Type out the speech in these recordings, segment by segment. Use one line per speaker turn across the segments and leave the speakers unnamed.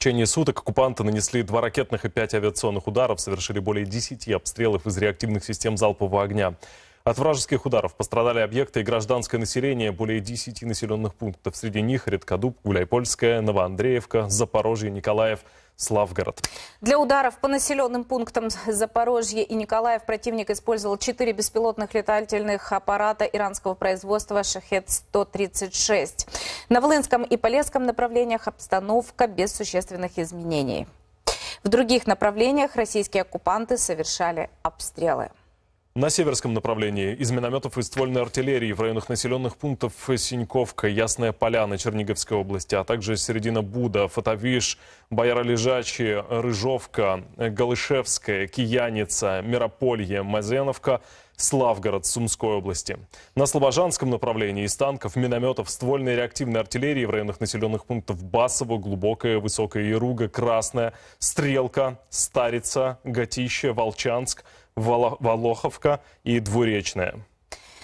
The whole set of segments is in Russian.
В течение суток оккупанты нанесли два ракетных и пять авиационных ударов, совершили более 10 обстрелов из реактивных систем залпового огня. От вражеских ударов пострадали объекты и гражданское население более 10 населенных пунктов. Среди них Редкодуб, Гуляйпольская, Новоандреевка, Запорожье, Николаев, Славгород.
Для ударов по населенным пунктам Запорожье и Николаев противник использовал 4 беспилотных летательных аппарата иранского производства «Шахет-136». На Волынском и Полесском направлениях обстановка без существенных изменений. В других направлениях российские оккупанты совершали обстрелы.
На северском направлении из минометов и ствольной артиллерии в районах населенных пунктов Синьковка, Ясная Поляна Черниговской области, а также Середина Буда, Фотовиш, бояро Рыжовка, Галышевская, Киянница, Мирополье, Мазеновка, Славгород Сумской области. На Слобожанском направлении из танков, минометов, ствольной и реактивной артиллерии в районах населенных пунктов Басово, Глубокая, Высокая Яруга, Красная, Стрелка, Старица, Гатище, Волчанск – Волоховка и Двуречная.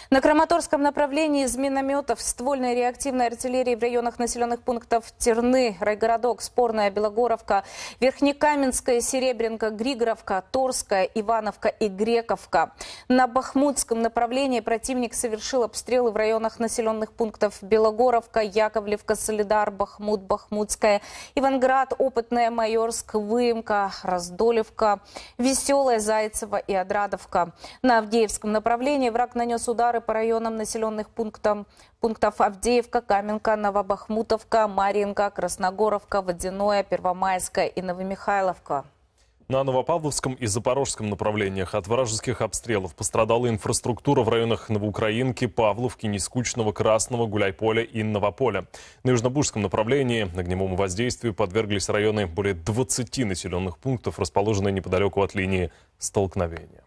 На Краматорском направлении из минометов, ствольной реактивной артиллерии в районах населенных пунктов Терны, Райгородок, Спорная, Белогоровка, Верхнекаменская, Серебренка, Григоровка, Торская, Ивановка и Грековка. На Бахмутском направлении противник совершил обстрелы в районах населенных пунктов Белогоровка, Яковлевка, Солидар, Бахмут, Бахмутская, Иванград, Опытная, Майорск, Выемка, Раздолевка, Веселая, Зайцева и Адрадовка. На Авдеевском направлении враг нанес удар удары по районам населенных пунктов, пунктов Авдеевка, Каменка, Новобахмутовка, Маринка, Красногоровка, Водяное, Первомайская и Новомихайловка.
На Новопавловском и Запорожском направлениях от вражеских обстрелов пострадала инфраструктура в районах Новоукраинки, Павловки, Нескучного, Красного, Гуляйполя и Новополя. На Южнобужском направлении огневому воздействию подверглись районы более 20 населенных пунктов, расположенные неподалеку от линии столкновения.